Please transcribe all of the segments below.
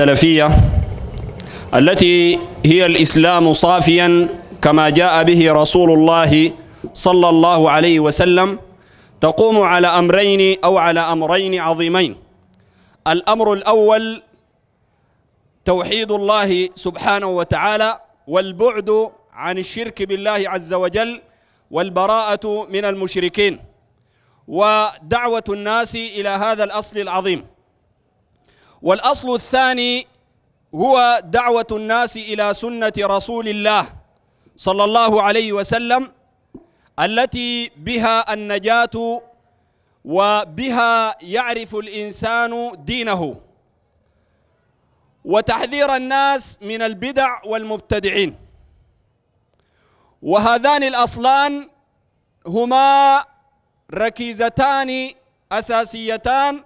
السلفية التي هي الإسلام صافيا كما جاء به رسول الله صلى الله عليه وسلم تقوم على أمرين أو على أمرين عظيمين الأمر الأول توحيد الله سبحانه وتعالى والبعد عن الشرك بالله عز وجل والبراءة من المشركين ودعوة الناس إلى هذا الأصل العظيم والأصل الثاني هو دعوة الناس إلى سنة رسول الله صلى الله عليه وسلم التي بها النجاة وبها يعرف الإنسان دينه وتحذير الناس من البدع والمبتدعين وهذان الأصلان هما ركيزتان أساسيتان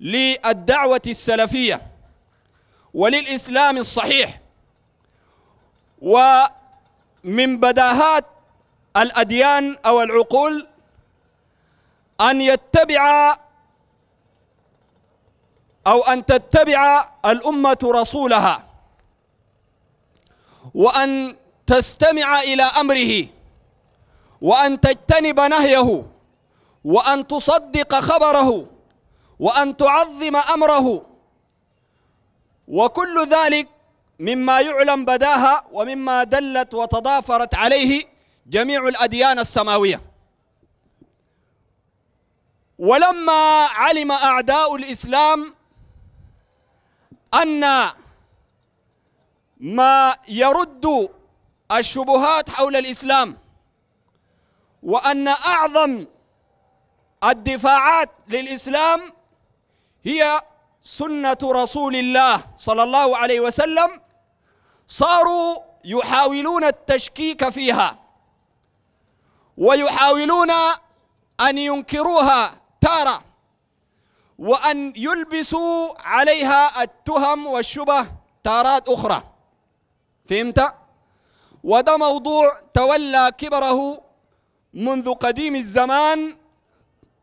للدعوة السلفية وللإسلام الصحيح ومن بداهات الأديان أو العقول أن يتبع أو أن تتبع الأمة رسولها وأن تستمع إلى أمره وأن تجتنب نهيه وأن تصدق خبره وأن تعظم أمره وكل ذلك مما يعلم بداها ومما دلت وتضافرت عليه جميع الأديان السماوية ولما علم أعداء الإسلام أن ما يرد الشبهات حول الإسلام وأن أعظم الدفاعات للإسلام هي سنة رسول الله صلى الله عليه وسلم صاروا يحاولون التشكيك فيها ويحاولون أن ينكروها تارة وأن يلبسوا عليها التهم والشبه تارات أخرى فهمت؟ وده موضوع تولى كبره منذ قديم الزمان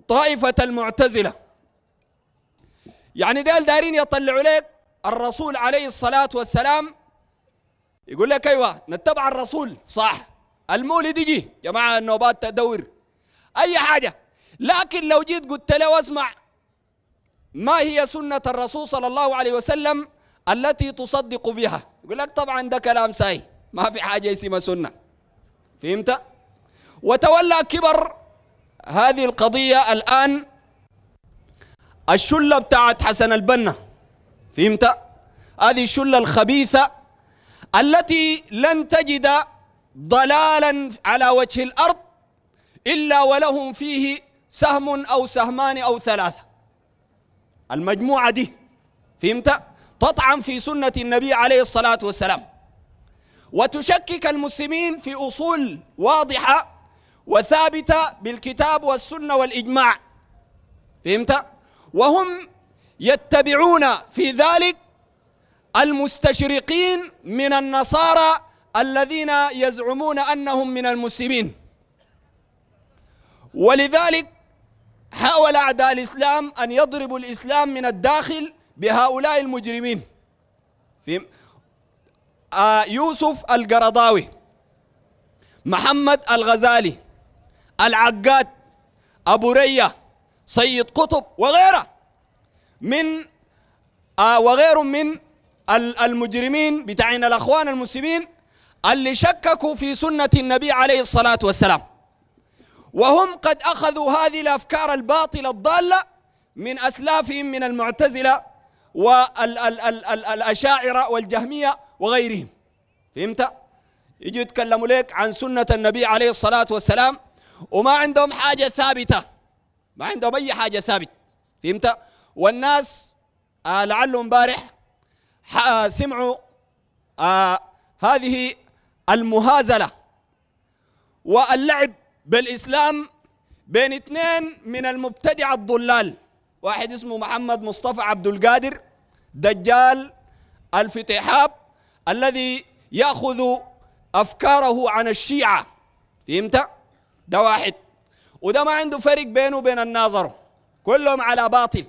طائفة المعتزلة يعني ديل دارين يطلعوا لك الرسول عليه الصلاة والسلام يقول لك أيوة نتبع الرسول صح المولد يجي جماعة النوبات تدور أي حاجة لكن لو جيت قلت له واسمع ما هي سنة الرسول صلى الله عليه وسلم التي تصدق بها يقول لك طبعا ده كلام ساي ما في حاجة اسمها سنة فهمت؟ وتولى كبر هذه القضية الآن الشله بتاعت حسن البنا فهمت هذه الشله الخبيثه التي لن تجد ضلالا على وجه الارض الا ولهم فيه سهم او سهمان او ثلاثه المجموعه دي فهمت تطعن في سنه النبي عليه الصلاه والسلام وتشكك المسلمين في اصول واضحه وثابته بالكتاب والسنه والاجماع فهمت وهم يتبعون في ذلك المستشرقين من النصارى الذين يزعمون أنهم من المسلمين ولذلك حاول أعداء الإسلام أن يضربوا الإسلام من الداخل بهؤلاء المجرمين في آه، يوسف القرضاوي محمد الغزالي العقاد أبو ريه سيد قطب وغيره من آه وغيره من المجرمين بتاعين الأخوان المسلمين اللي شككوا في سنة النبي عليه الصلاة والسلام وهم قد أخذوا هذه الأفكار الباطلة الضالة من أسلافهم من المعتزلة والأشاعرة والجهمية وغيرهم فهمت؟ يجوا يتكلموا لك عن سنة النبي عليه الصلاة والسلام وما عندهم حاجة ثابتة ما عندهم اي حاجه ثابت فهمت والناس آه لعلهم امبارح آه، سمعوا آه هذه المهازله واللعب بالاسلام بين اثنين من المبتدع الضلال واحد اسمه محمد مصطفى عبد القادر دجال الفتحاب الذي ياخذ افكاره عن الشيعه فهمت ده واحد وده ما عنده فرق بينه وبين الناظر كلهم على باطل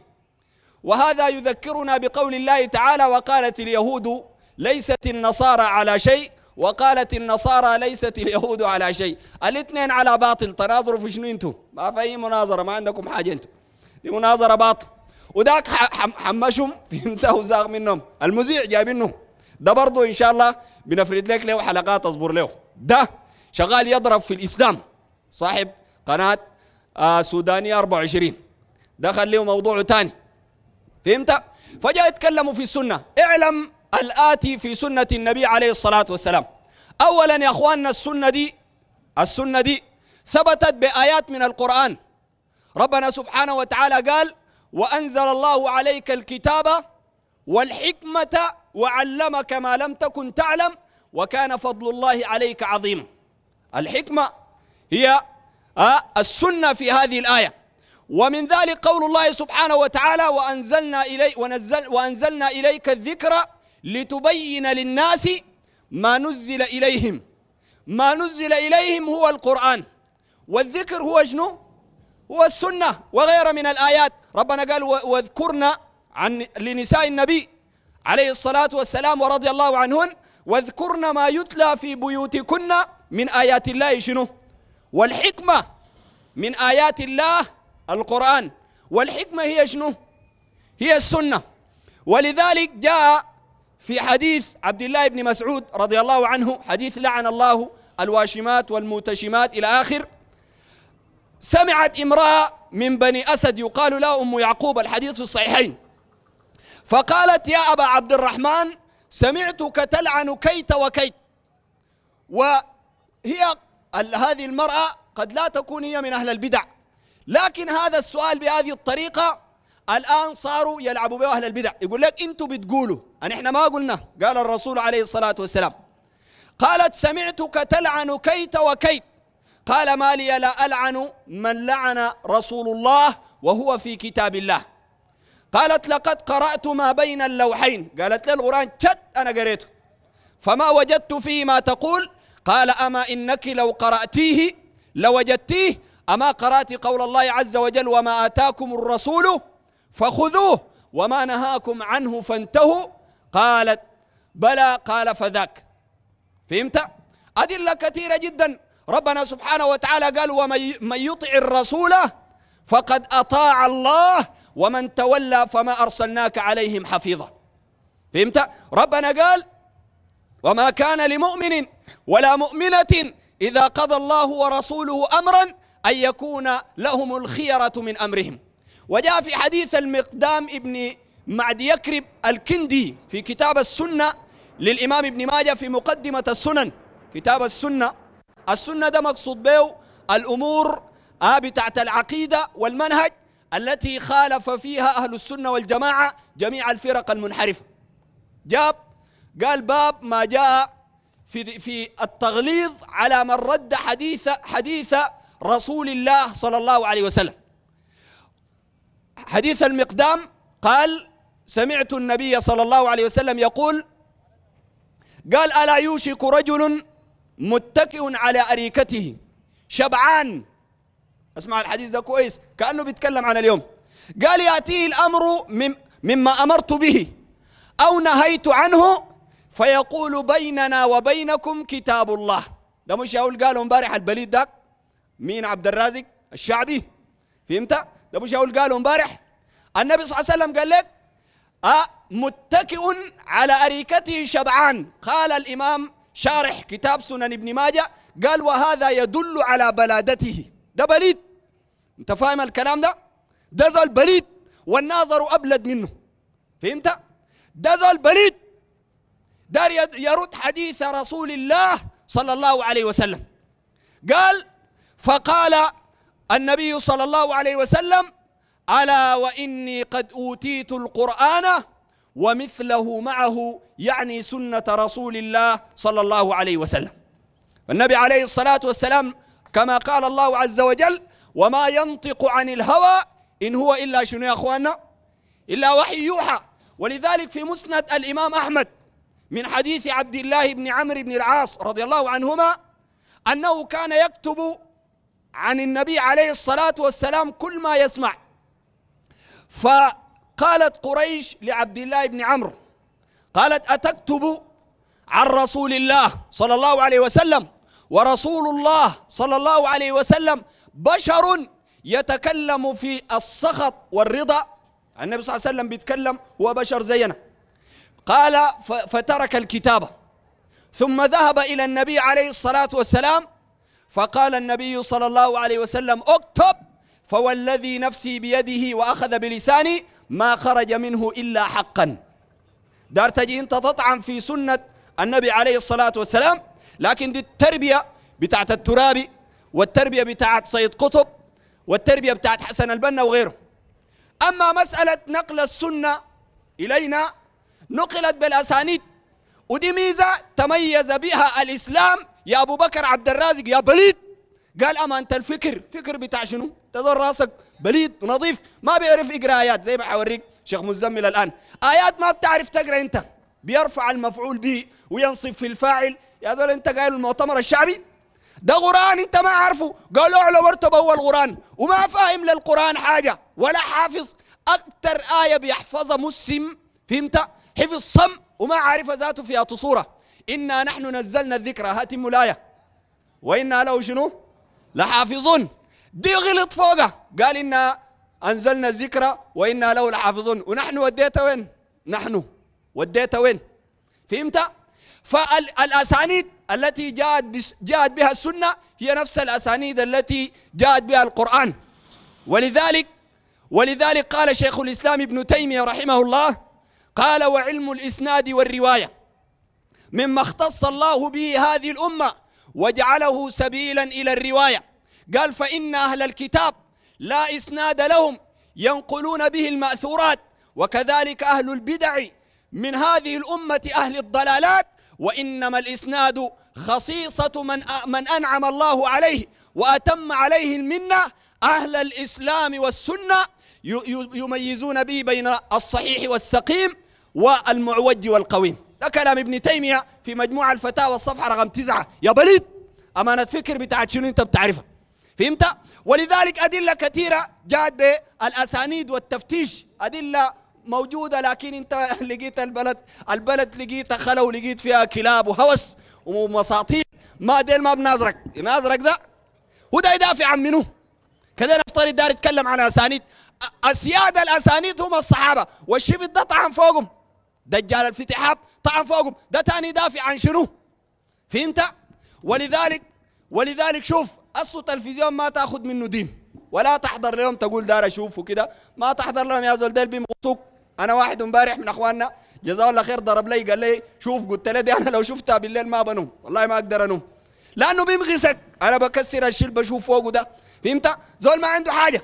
وهذا يذكرنا بقول الله تعالى وقالت اليهود ليست النصارى على شيء وقالت النصارى ليست اليهود على شيء الاثنين على باطل تناظروا في شنو انتم ما في اي مناظره ما عندكم حاجه انتم دي مناظره باطل وذاك حمشهم فهمته وزاغ منهم المذيع جايبينهم ده برضه ان شاء الله بنفرد لك له حلقات اصبر له ده شغال يضرب في الاسلام صاحب قناه آه سودانيه 24 دخل له موضوع ثاني فهمت؟ فجاء يتكلموا في السنه اعلم الاتي في سنه النبي عليه الصلاه والسلام اولا يا اخواننا السنه دي السنه دي ثبتت بايات من القران ربنا سبحانه وتعالى قال وانزل الله عليك الكتاب والحكمه وعلمك ما لم تكن تعلم وكان فضل الله عليك عظيما الحكمه هي آه، السنة في هذه الآية ومن ذلك قول الله سبحانه وتعالى وأنزلنا, إلي ونزل وأنزلنا إليك الذكر لتبين للناس ما نزل إليهم ما نزل إليهم هو القرآن والذكر هو شنو؟ هو السنة وغير من الآيات ربنا قال واذكرنا عن لنساء النبي عليه الصلاة والسلام ورضي الله عنهن واذكرن ما يتلى في بيوتكن من آيات الله شنو؟ والحكمة من آيات الله القرآن والحكمة هي شنو؟ هي السنة ولذلك جاء في حديث عبد الله بن مسعود رضي الله عنه حديث لعن الله الواشمات والمتشمات إلى آخر سمعت امرأة من بني أسد يقال له أم يعقوب الحديث في الصحيحين فقالت يا أبا عبد الرحمن سمعتك تلعن كيت وكيت وهي هذه المرأة قد لا تكون هي من أهل البدع لكن هذا السؤال بهذه الطريقة الآن صاروا يلعبوا به أهل البدع يقول لك أنتوا بتقولوا أن يعني إحنا ما قلنا قال الرسول عليه الصلاة والسلام قالت سمعتك تلعن كيت وكيت قال ما لي لا ألعن من لعن رسول الله وهو في كتاب الله قالت لقد قرأت ما بين اللوحين قالت لي القرآن شت أنا قريته فما وجدت فيه ما تقول قال أما إنك لو قرأتيه لوجدتيه أما قرأت قول الله عز وجل وما آتاكم الرسول فخذوه وما نهاكم عنه فانتهوا قالت بلى قال فذاك فهمت؟ أدلة كثيرة جدا ربنا سبحانه وتعالى قال ومن يطع الرسول فقد أطاع الله ومن تولى فما أرسلناك عليهم حفيظا فهمت؟ ربنا قال وما كان لمؤمن ولا مؤمنة إذا قضى الله ورسوله أمرا أن يكون لهم الخيرة من أمرهم وجاء في حديث المقدام ابن معد يكرب الكندي في كتاب السنة للإمام ابن ماجه في مقدمة السنن كتاب السنة السنة ده مقصود به الأمور بتاعت العقيدة والمنهج التي خالف فيها أهل السنة والجماعة جميع الفرق المنحرفة جاب قال باب ما جاء في في التغليظ على من رد حديث حديث رسول الله صلى الله عليه وسلم حديث المقدام قال سمعت النبي صلى الله عليه وسلم يقول قال ألا يوشك رجل متكئ على أريكته شبعان اسمع الحديث ده كويس كأنه بيتكلم عن اليوم قال يأتيه الأمر مما أمرت به أو نهيت عنه فيقول بيننا وبينكم كتاب الله ده مش هقول قالوا امبارح البليد داك مين عبد الرازق الشعبي فهمت ده مش هقول قالوا امبارح النبي صلى الله عليه وسلم قال لك أه متكئ على أريكته شبعان قال الإمام شارح كتاب سنن ابن ماجه قال وهذا يدل على بلادته ده بليد انت فاهم الكلام ده ده زول بليد والناظر أبلد منه فهمت ده زول بليد دار يرد حديث رسول الله صلى الله عليه وسلم قال فقال النبي صلى الله عليه وسلم ألا وإني قد أوتيت القرآن ومثله معه يعني سنة رسول الله صلى الله عليه وسلم النبي عليه الصلاة والسلام كما قال الله عز وجل وما ينطق عن الهوى إن هو إلا شنو يا أخواننا إلا وحي يوحى ولذلك في مسند الإمام أحمد من حديث عبد الله بن عمرو بن العاص رضي الله عنهما أنه كان يكتب عن النبي عليه الصلاة والسلام كل ما يسمع فقالت قريش لعبد الله بن عمرو قالت أتكتب عن رسول الله صلى الله عليه وسلم ورسول الله صلى الله عليه وسلم بشر يتكلم في السخط والرضا النبي صلى الله عليه وسلم بيتكلم هو بشر زينا قال فترك الكتابة ثم ذهب إلى النبي عليه الصلاة والسلام فقال النبي صلى الله عليه وسلم اكتب فوالذي نفسي بيده وأخذ بلساني ما خرج منه إلا حقا دار تجي أنت تطعن في سنة النبي عليه الصلاة والسلام لكن دي التربية بتاعت الترابي والتربية بتاعت سيد قطب والتربية بتاعت حسن البنا وغيره أما مسألة نقل السنة إلينا نقلت بالأسانيد ودي ميزة تميز بها الإسلام يا أبو بكر عبد الرازق يا بليد قال امانه الفكر فكر بتاع شنو تظل راسك بليد نظيف ما بيعرف يقرأ آيات زي ما حوريك شيخ مزمل الآن آيات ما بتعرف تقرأ أنت بيرفع المفعول به وينصب في الفاعل يا دول أنت قايل المؤتمر الشعبي ده قرآن أنت ما عارفه قالوا على مرتبة هو القرآن وما فاهم للقرآن حاجة ولا حافظ اكثر آية بيحفظها مسلم فهمت حفظ صم وما عارف ذاته في صورة إنا نحن نزلنا الذكرى هات ملاية وإنا له شنو لحافظون دي غلط فوقه قال إنا أنزلنا الذكرى وإنا له لحافظون ونحن وديته وين نحن وديته وين فهمت فالأسانيد التي جاءت جاءت بها السنة هي نفس الأسانيد التي جاءت بها القرآن ولذلك ولذلك قال شيخ الإسلام ابن تيمية رحمه الله قال وعلم الإسناد والرواية مما اختص الله به هذه الأمة وجعله سبيلا إلى الرواية قال فإن أهل الكتاب لا إسناد لهم ينقلون به المأثورات وكذلك أهل البدع من هذه الأمة أهل الضلالات وإنما الإسناد خصيصة من من أنعم الله عليه وأتم عليه المنة أهل الإسلام والسنة يميزون به بين الصحيح والسقيم والمعوج والقويم ده كلام ابن تيمية في مجموع الفتاوى الصفحة رقم تسعة يا بليد أمانة فكر بتاعت شنو أنت بتعرفها فهمت؟ ولذلك أدلة كثيرة جاءت بالأسانيد والتفتيش أدلة موجودة لكن أنت لقيت البلد البلد لقيت خلو ولقيت فيها كلاب وهوس ومساطيل ما ديل ما بناظرك نازرك ده هو ده يدافع عن منو كذا نفترض دار يتكلم عن أسانيد أسياد الأسانيد هم الصحابة والشفت ده طعن فوقهم دجال الفتحات طعن فوقهم ده تاني دافع عن شنو فهمت ولذلك ولذلك شوف اصل التلفزيون ما تاخذ منه دين ولا تحضر لهم تقول دار اشوف وكذا ما تحضر لهم يا زول ديل بيمغصوك انا واحد امبارح من اخواننا جزاه الله خير ضرب لي قال لي شوف قلت له دي انا لو شفتها بالليل ما بنوم والله ما اقدر انوم لانه بيمغصك انا بكسر الشيل بشوف فوقه ده فهمت زول ما عنده حاجه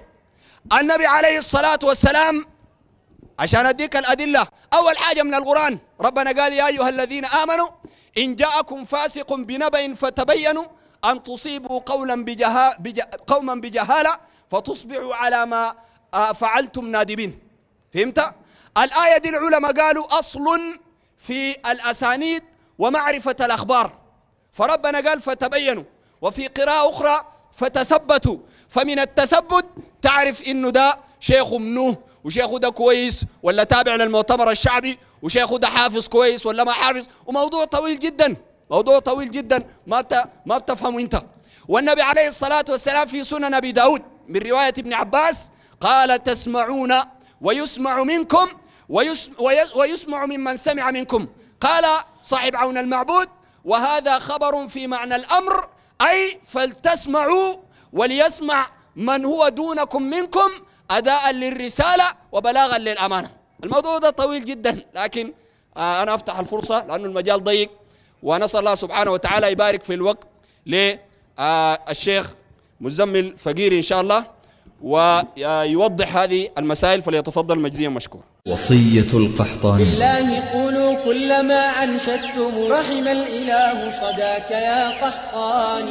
النبي عليه الصلاه والسلام عشان اديك الادله اول حاجه من القران ربنا قال يا ايها الذين امنوا ان جاءكم فاسق بنبأ فتبينوا ان تصيبوا قولا بجها بج... قوما بجهاله فتصبحوا على ما آه، فعلتم نادبين فهمت الايه دي العلماء قالوا اصل في الاسانيد ومعرفه الاخبار فربنا قال فتبينوا وفي قراءه اخرى فتثبتوا فمن التثبت تعرف انه ده شيخه منه وشيخه ده كويس ولا تابع للمؤتمر الشعبي وشيخه ده حافظ كويس ولا ما حافظ وموضوع طويل جدا موضوع طويل جدا ما ما بتفهمه انت والنبي عليه الصلاه والسلام في سنن ابي داود من روايه ابن عباس قال تسمعون ويسمع منكم ويسمع ممن سمع منكم قال صاحب عون المعبود وهذا خبر في معنى الامر اي فلتسمعوا وليسمع من هو دونكم منكم أداء للرسالة وبلاغا للأمانة الموضوع ده طويل جدا لكن آه، أنا أفتح الفرصة لأنه المجال ضيق ونسأل الله سبحانه وتعالى يبارك في الوقت للشيخ آه، مزمل فقير إن شاء الله ويوضح هذه المسائل فليتفضل مجزيا مشكور وصية القحطان بالله قولوا كلما أنشدتم رحم الإله صداك يا قحطان